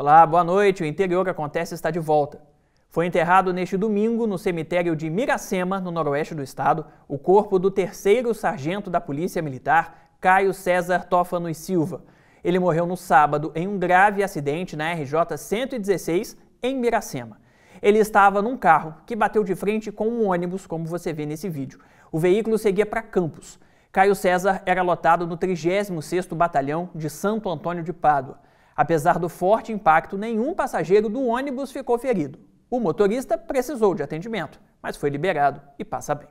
Olá, boa noite. O interior que acontece está de volta. Foi enterrado neste domingo no cemitério de Miracema, no noroeste do estado, o corpo do terceiro sargento da Polícia Militar, Caio César Tófano e Silva. Ele morreu no sábado em um grave acidente na RJ 116 em Miracema. Ele estava num carro que bateu de frente com um ônibus, como você vê nesse vídeo. O veículo seguia para Campos. Caio César era lotado no 36º Batalhão de Santo Antônio de Pádua. Apesar do forte impacto, nenhum passageiro do ônibus ficou ferido. O motorista precisou de atendimento, mas foi liberado e passa bem.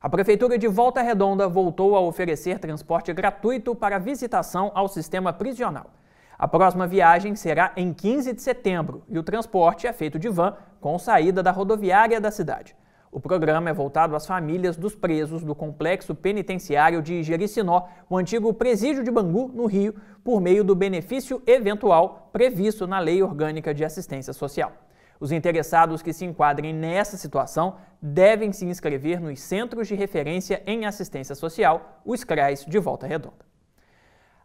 A Prefeitura de Volta Redonda voltou a oferecer transporte gratuito para visitação ao sistema prisional. A próxima viagem será em 15 de setembro e o transporte é feito de van com saída da rodoviária da cidade. O programa é voltado às famílias dos presos do complexo penitenciário de Jericinó, o antigo presídio de Bangu, no Rio, por meio do benefício eventual previsto na Lei Orgânica de Assistência Social. Os interessados que se enquadrem nessa situação devem se inscrever nos Centros de Referência em Assistência Social, os CRAS de Volta Redonda.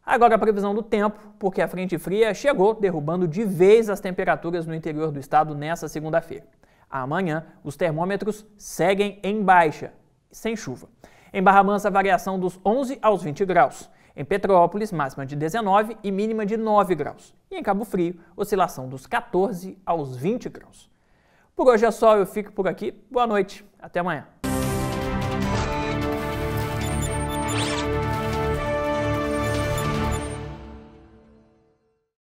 Agora a previsão do tempo, porque a frente fria chegou derrubando de vez as temperaturas no interior do estado nessa segunda-feira. Amanhã, os termômetros seguem em baixa, sem chuva. Em Barra Mansa, variação dos 11 aos 20 graus. Em Petrópolis, máxima de 19 e mínima de 9 graus. E em Cabo Frio, oscilação dos 14 aos 20 graus. Por hoje é só, eu fico por aqui. Boa noite, até amanhã.